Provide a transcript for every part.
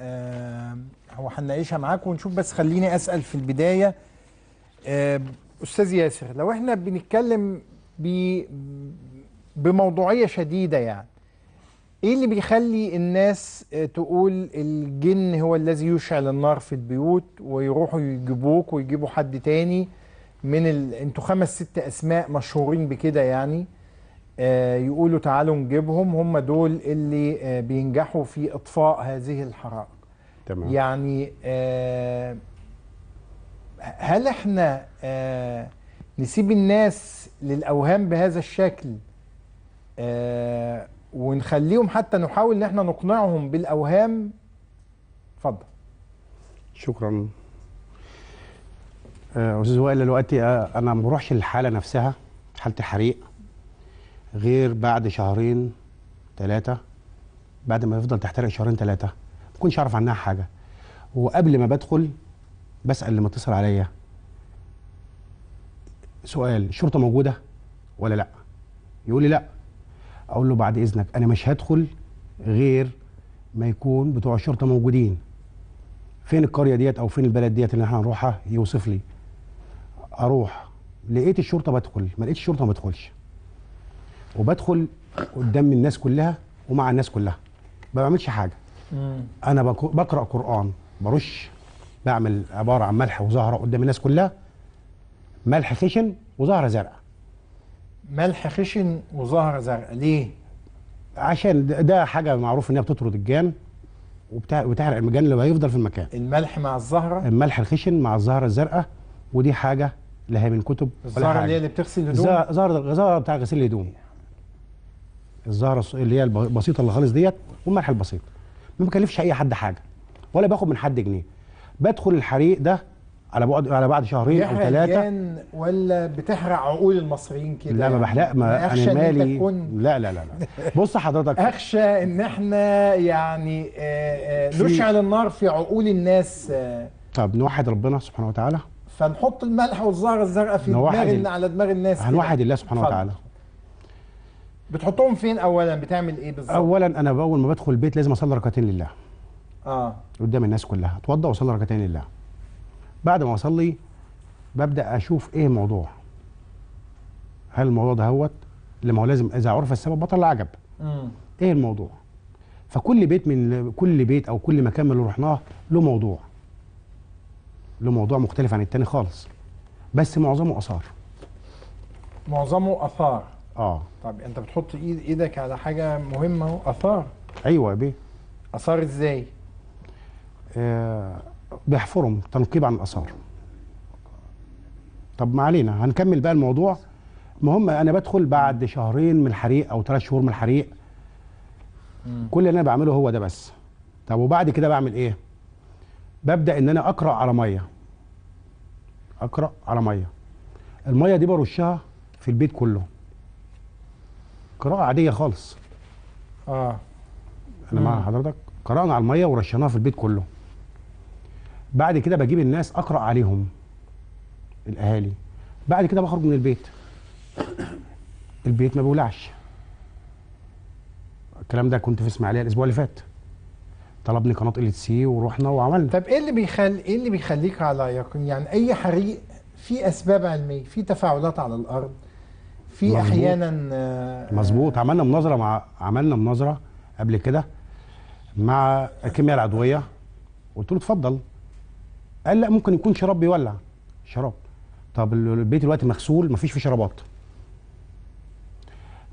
آه هو هنناقشها معاكم ونشوف بس خليني اسال في البدايه آه استاذ ياسر لو احنا بنتكلم بموضوعيه شديده يعني ايه اللي بيخلي الناس آه، تقول الجن هو الذي يشعل النار في البيوت ويروحوا يجيبوك ويجيبوا حد تاني من ال... انتوا خمس ست اسماء مشهورين بكده يعني آه، يقولوا تعالوا نجيبهم هم دول اللي آه، بينجحوا في اطفاء هذه الحرائق تمام. يعني آه، هل احنا نسيب الناس للاوهام بهذا الشكل ونخليهم حتى نحاول ان احنا نقنعهم بالاوهام اتفضل شكرا استاذ وائل دلوقتي انا ما بروحش للحاله نفسها حاله الحريق غير بعد شهرين ثلاثه بعد ما يفضل تحترق شهرين ثلاثه ما كنتش اعرف عنها حاجه وقبل ما بدخل بسال اللي متصل عليا سؤال الشرطه موجوده ولا لا يقول لي لا اقول له بعد اذنك انا مش هدخل غير ما يكون بتوع الشرطه موجودين فين القريه ديت او فين البلد ديت اللي احنا هنروحها يوصف لي اروح لقيت الشرطه بدخل ما لقيتش الشرطه ما بدخلش وبدخل قدام الناس كلها ومع الناس كلها ما بعملش حاجه مم. انا بقرا قران برش بعمل عباره عن ملح وزهره قدام الناس كلها ملح خشن وزهره زرقاء ملح خشن وزهره زرقاء ليه عشان ده حاجه معروف ان هي بتطرد الجان وبتحرق المجان اللي هيفضل في المكان الملح مع الزهره الملح الخشن مع الزهره الزرقاء ودي حاجه لها هي من كتب الزهره اللي هي اللي بتغسل الهدوم الزهره الزهره بتاع غسيل الهدوم الزهره اللي هي البسيطه اللي خالص ديت والملح البسيط ما بكلفش اي حد حاجه ولا باخد من حد جنيه بدخل الحريق ده على بعد على بعد شهرين او ثلاثه ولا بتحرق عقول المصريين كده لا ما يعني؟ بحرق ما انا مالي لا لا لا لا بص حضرتك اخشى ان احنا يعني آه، آه، نشعل النار في عقول الناس آه. طب نوحد ربنا سبحانه وتعالى فنحط الملح والزهره الزرقاء في دماغ على دماغ الناس هنوحد الله سبحانه وتعالى بتحطهم فين اولا بتعمل ايه بالظبط اولا انا اول ما بدخل البيت لازم اصلي ركعتين لله اه قدام الناس كلها اتوضى واصلي ركعتين لله بعد ما اصلي ببدا اشوف ايه الموضوع هل الموضوع ده هوت لما هو لازم اذا عرف السبب بطل العجب مم. ايه الموضوع فكل بيت من كل بيت او كل مكان من اللي رحناه له موضوع له موضوع مختلف عن التاني خالص بس معظمه اثار معظمه اثار اه طب انت بتحط ايد ايدك على حاجه مهمه اهو اثار ايوه يا بيه اثار ازاي؟ آه بيحفرهم تنقيب عن الاثار طب ما علينا هنكمل بقى الموضوع المهم انا بدخل بعد شهرين من الحريق او ثلاث شهور من الحريق مم. كل اللي انا بعمله هو ده بس طب وبعد كده بعمل ايه ببدا ان انا اقرا على ميه اقرا على ميه الميه دي برشها في البيت كله قراءه عاديه خالص اه انا مم. مع حضرتك قرانا على الميه ورشيناها في البيت كله بعد كده بجيب الناس اقرا عليهم الاهالي بعد كده بخرج من البيت البيت ما بيولعش الكلام ده كنت في اسماعيليه الاسبوع اللي فات طلبني قناه ال سي ورحنا وعملنا طب ايه اللي بيخلي ايه اللي بيخليك على يقين يعني اي حريق في اسباب علميه في تفاعلات على الارض في مزبوط. احيانا آه، مظبوط عملنا مناظره مع عملنا مناظره قبل كده مع الكيمياء العضويه قلت له اتفضل قال لا ممكن يكون شراب بيولع شراب طب البيت دلوقتي مغسول مفيش فيه شرابات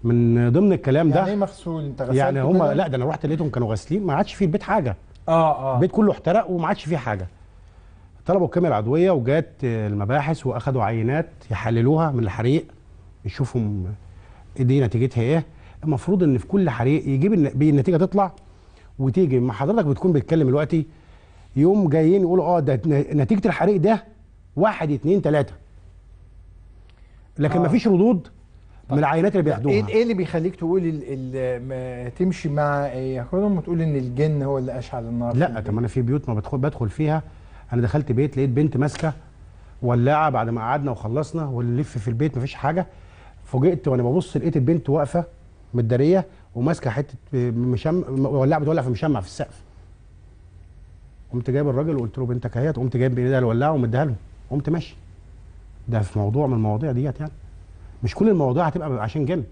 من ضمن الكلام يعني ده يعني ايه مغسول انت غسلت يعني هم لا ده انا رحت لقيتهم كانوا غاسلين ما عادش فيه البيت حاجه اه اه البيت كله احترق وما عادش فيه حاجه طلبوا الكيمياء العضويه وجات المباحث واخدوا عينات يحللوها من الحريق نشوفهم دي نتيجتها ايه المفروض ان في كل حريق يجيب النتيجه تطلع وتيجي ما حضرتك بتكون بتتكلم دلوقتي يوم جايين يقولوا اه ده نتيجه الحريق ده واحد اثنين ثلاثه لكن آه. فيش ردود من طيب. العينات اللي إيه- بياخدوها ايه ايه اللي بيخليك تقول الـ ما تمشي مع ياكلهم إيه؟ وتقول ان الجن هو اللي اشعل النار لا طب انا في بيوت ما بدخل بدخل فيها انا دخلت بيت لقيت بنت ماسكه ولاعه بعد ما قعدنا وخلصنا ونلف في البيت ما فيش حاجه فوجئت وانا ببص لقيت البنت واقفه متداريه وماسكه حته مشم ولاعه بتولع في مشمع في السقف قمت جايب الراجل وقلت له بنتك اهيت قمت جايب بايدها الولاعه ومديها له قمت ماشي ده في موضوع من المواضيع ديت يعني مش كل المواضيع هتبقى عشان جن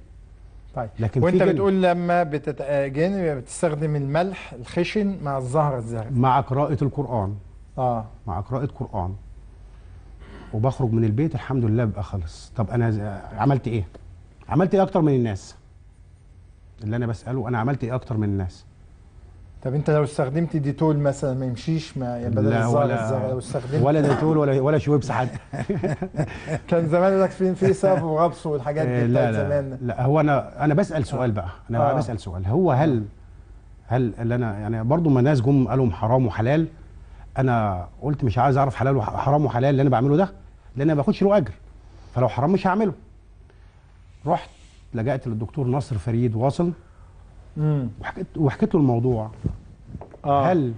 طيب لكن وانت بتقول لما بتتجن آه، بتستخدم الملح الخشن مع الزهره الزرقاء مع قراءه القران اه مع قراءه قران وبخرج من البيت الحمد لله ببقى خالص طب انا عملت ايه عملت ايه اكتر من الناس اللي انا بساله انا عملت ايه اكتر من الناس طب انت لو استخدمت ديتول مثلا ما يمشيش ما بدل الزغل الزغل لو استخدمت ولا ديتول ولا ولا شويبس حتى كان زمان لك فين في سقف وغبص والحاجات دي إيه، بتاعت زمان لا هو انا انا بسال سؤال بقى انا آه. بسال سؤال هو هل هل اللي انا يعني برضو ما ناس جم قالوا حرام وحلال انا قلت مش عايز اعرف حلال وحرام وحلال اللي انا بعمله ده لان ما باخدش له اجر فلو حرام مش هعمله رحت لجأت للدكتور نصر فريد واصل وحكيت وحكيت له الموضوع آه. هل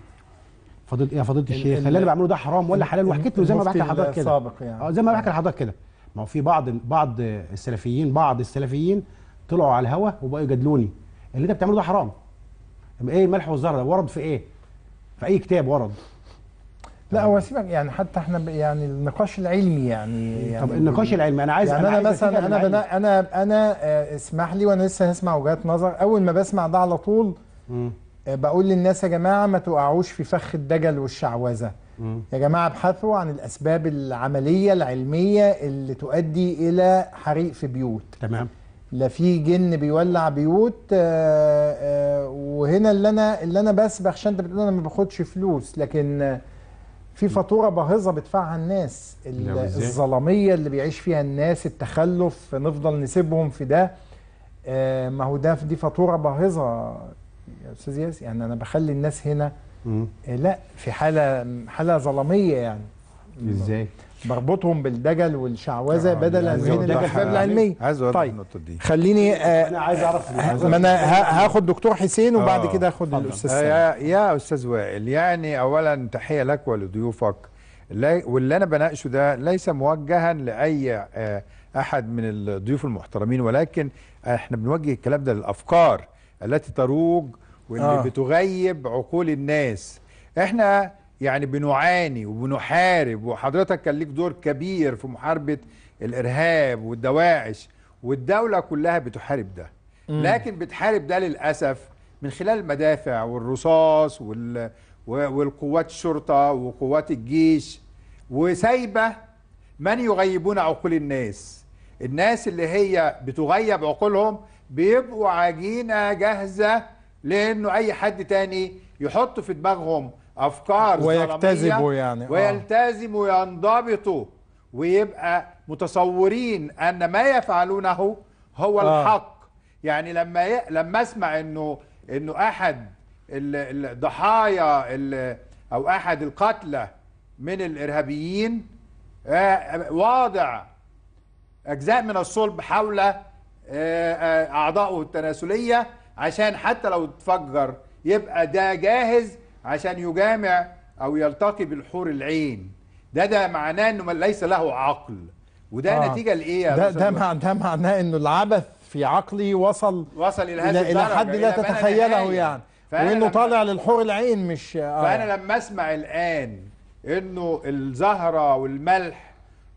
فضلت يا فضيله الشيخ هل اللي بعمله ده حرام ولا حلال وحكيت له زي ما بحكي لحضرتك كده يعني. آه، زي ما بحكي لحضرتك كده ما هو في بعض بعض السلفيين بعض السلفيين طلعوا على الهوا وبقوا يجادلوني اللي انت بتعمله ده حرام ايه الملح والزهر ده ورد في ايه في اي كتاب ورد لا هو سيبك يعني حتى احنا يعني النقاش العلمي يعني, يعني طب النقاش العلمي انا عايز يعني انا, عايز مثلا انا بنا انا انا آه، اسمح لي وانا لسه هسمع وجهات نظر اول ما بسمع ده على طول م. آه، بقول للناس يا جماعه ما توقعوش في فخ الدجل والشعوذه يا جماعه ابحثوا عن الاسباب العمليه العلميه اللي تؤدي الى حريق في بيوت تمام لا في جن بيولع بيوت آآ آه، آآ وهنا اللي انا اللي انا بسبخ عشان انت بتقول انا ما باخدش فلوس لكن في فاتوره باهظه بيدفعها الناس الظلاميه اللي بيعيش فيها الناس التخلف نفضل نسيبهم في ده آه، ما هو ده دي فاتوره باهظه يا استاذ ياسر يعني انا بخلي الناس هنا آه، لا في حاله حاله ظلاميه يعني ازاي؟ بربطهم بالدجل والشعوذه بدلا من الاسباب العلميه يعني عايز طيب النقطه دي خليني آه انا عايز اعرف آه، ما انا هاخد دكتور حسين وبعد آه، كده هاخد الاستاذ آه يا استاذ وائل يعني اولا تحيه لك ولضيوفك واللي انا بناقشه ده ليس موجها لاي آه، احد من الضيوف المحترمين ولكن احنا بنوجه الكلام ده للافكار التي تروج واللي آه. بتغيب عقول الناس احنا يعني بنعاني وبنحارب وحضرتك كان ليك دور كبير في محاربة الإرهاب والدواعش والدولة كلها بتحارب ده مم. لكن بتحارب ده للأسف من خلال المدافع والرصاص وال... والقوات الشرطة وقوات الجيش وسايبة من يغيبون عقول الناس الناس اللي هي بتغيب عقولهم بيبقوا عجينة جاهزة لأنه أي حد تاني يحط في دماغهم افكار ويجتذبوا يعني آه. ويلتزموا وينضبطوا ويبقى متصورين ان ما يفعلونه هو آه. الحق يعني لما ي... لما اسمع انه انه احد الضحايا او احد القتلى من الارهابيين آه، واضع اجزاء من الصلب حول آه، اعضائه التناسليه عشان حتى لو اتفجر يبقى ده جاهز عشان يجامع او يلتقي بالحور العين ده ده معناه انه ليس له عقل وده آه. نتيجه لايه يا ده ده, مع ده معناه انه العبث في عقلي وصل وصل الى هذا إلى حد لا تتخيله يعني وانه طالع للحور العين مش آه. فانا لما اسمع الان انه الزهره والملح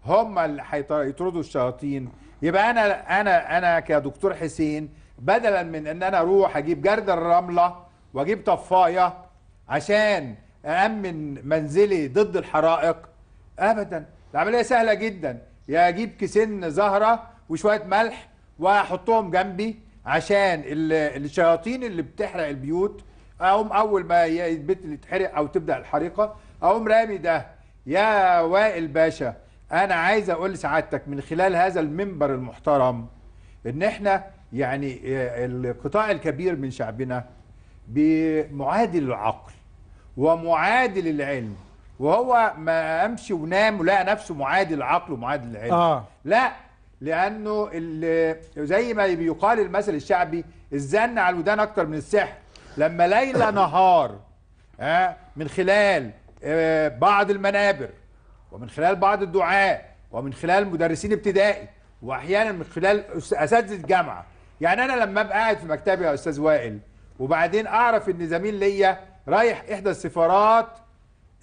هم اللي هيطردوا الشياطين يبقى انا انا انا كدكتور حسين بدلا من ان انا اروح اجيب جرد الرمله واجيب طفايه عشان أأمن منزلي ضد الحرائق أبدا العملية سهلة جدا يا أجيب كيسين زهرة وشوية ملح وأحطهم جنبي عشان الشياطين اللي بتحرق البيوت أقوم أول ما البيت اللي يتحرق أو تبدأ الحريقة أقوم رامي ده يا وائل باشا أنا عايز أقول لسعادتك من خلال هذا المنبر المحترم إن إحنا يعني آه، القطاع الكبير من شعبنا بمعادل العقل ومعادل العلم وهو ما قامش ونام ولقى نفسه معادل العقل ومعادل العلم آه. لا لانه زي ما بيقال المثل الشعبي الزن على الودان اكتر من السحر لما ليلى نهار آه، من خلال آه، بعض المنابر ومن خلال بعض الدعاء ومن خلال مدرسين ابتدائي واحيانا من خلال اساتذه جامعه يعني انا لما ابقى قاعد في مكتبي يا استاذ وائل وبعدين اعرف ان زميل ليا رايح احدى السفارات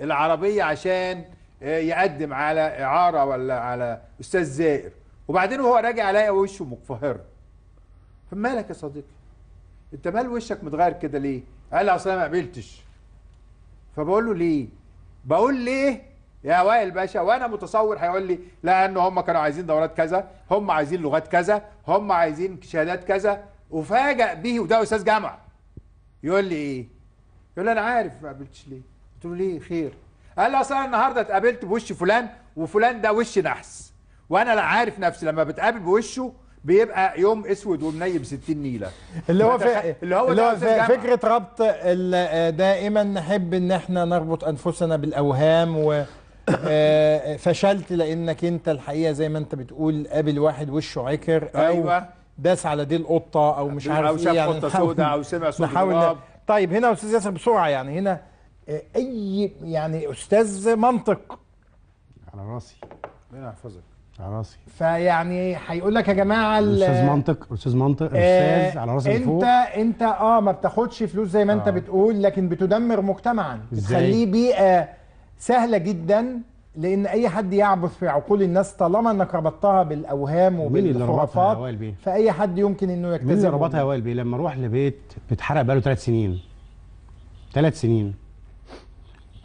العربيه عشان آه، يقدم على اعاره ولا على استاذ زائر وبعدين وهو راجع الاقي وشه مقفهر فمالك يا صديقي انت مال وشك متغير كده ليه قال لي اصل انا ما قبلتش فبقول له ليه بقول ليه يا وائل باشا وانا متصور هيقول لي لان هم كانوا عايزين دورات كذا هم عايزين لغات كذا هم عايزين شهادات كذا وفاجئ به وده استاذ جامعه يقول لي ايه يقول لي انا عارف ما قابلتش ليه قلت له ليه خير قال لي اصل انا النهارده اتقابلت بوش فلان وفلان ده وش نحس وانا لا عارف نفسي لما بتقابل بوشه بيبقى يوم اسود ومنيب 60 نيله اللي هو في... اللي هو, اللي هو في... فكره ربط دائما نحب ان احنا نربط انفسنا بالاوهام و آه، فشلت لانك انت الحقيقه زي ما انت بتقول قابل واحد وشه عكر او أيوة. داس على دي القطه او مش عارف او إيه، شاف يعني قطه سوداء او سمع صوت نحاول طيب هنا استاذ ياسر بسرعه يعني هنا آه، اي يعني استاذ منطق على راسي ربنا يحفظك على راسي فيعني هيقول لك يا جماعه استاذ منطق استاذ منطق آه، استاذ على راسي انت فوق. انت اه ما بتاخدش فلوس زي ما آه. انت بتقول لكن بتدمر مجتمعا بتخليه بيئه سهله جدا لان اي حد يعبث في عقول الناس طالما انك ربطتها بالاوهام وبالخرافات فاي حد يمكن انه يكتسب مين اللي ربطها يا وائل بيه لما اروح لبيت بيتحرق بقاله ثلاث سنين ثلاث سنين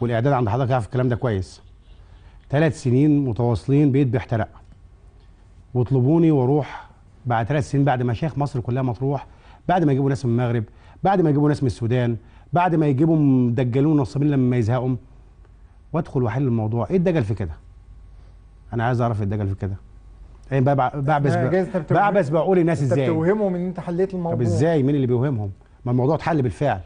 والاعداد عند حضرتك يعرف الكلام ده كويس ثلاث سنين متواصلين بيت بيحترق واطلبوني واروح بعد ثلاث سنين بعد ما شيخ مصر كلها مطروح بعد ما يجيبوا ناس من المغرب بعد ما يجيبوا ناس من السودان بعد ما يجيبوا دجالون نصابين لما يزهقهم وادخل واحل الموضوع ايه الدجل في كده انا عايز اعرف إيه الدجل في كده يعني بعبس بعبس بقول الناس ازاي انت بتوهمهم ان انت حليت الموضوع طب ازاي مين اللي بيوهمهم ما الموضوع اتحل بالفعل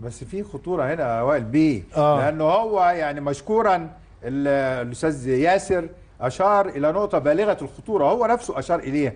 بس في خطوره هنا يا وائل بيه آه. لانه هو يعني مشكورا الاستاذ ياسر اشار الى نقطه بالغه الخطوره هو نفسه اشار اليها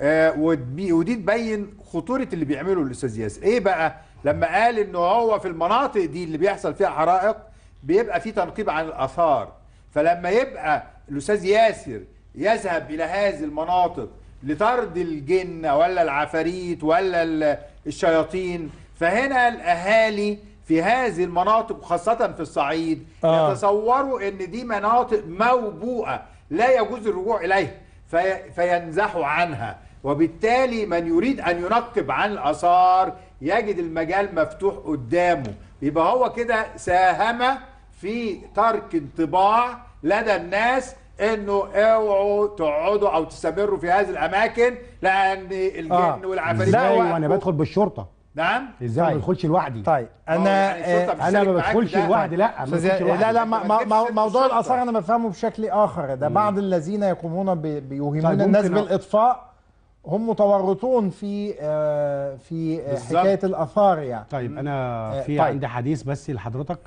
آه ودي تبين خطوره اللي بيعمله الاستاذ ياسر ايه بقى لما قال انه هو في المناطق دي اللي بيحصل فيها حرائق بيبقى في تنقيب عن الآثار فلما يبقى الأستاذ ياسر يذهب إلى هذه المناطق لطرد الجن ولا العفاريت ولا الشياطين فهنا الأهالي في هذه المناطق وخاصة في الصعيد آه. يتصوروا ان دي مناطق موبوءة لا يجوز الرجوع اليها في فينزحوا عنها وبالتالي من يريد ان ينقب عن الاثار يجد المجال مفتوح قدامه يبقى هو كده ساهم في ترك انطباع لدى الناس انه اوعوا تقعدوا او تستمروا في هذه الاماكن لان الجن آه. والعفاريت ازاي وانا بدخل بالشرطه نعم ازاي طيب. ما بدخلش لوحدي طيب آه، انا يعني آه، انا ما بدخلش لوحدي لا ما بدخلش لوحدي لا لا ما ما ما موضوع الاثار انا بفهمه بشكل اخر ده بعض الذين يقومون بيوهمون طيب، الناس بالاطفاء هم متورطون في آه، في آه، بالزبط. حكايه الاثار يعني طيب انا آه، في طيب. عندي حديث بس لحضرتك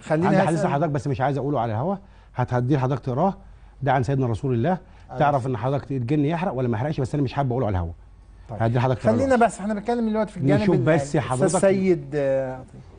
خليني عندي حديث لحضرتك بس مش عايز اقوله على الهوا هتهديه لحضرتك تقراه ده عن سيدنا رسول الله تعرف ان حضرتك الجن يحرق ولا ما يحرقش بس انا مش حابب اقوله على الهوا طيب. هدي لحضرتك خلينا بس احنا بنتكلم دلوقتي في الجانب نشوف بس حضرتك السيد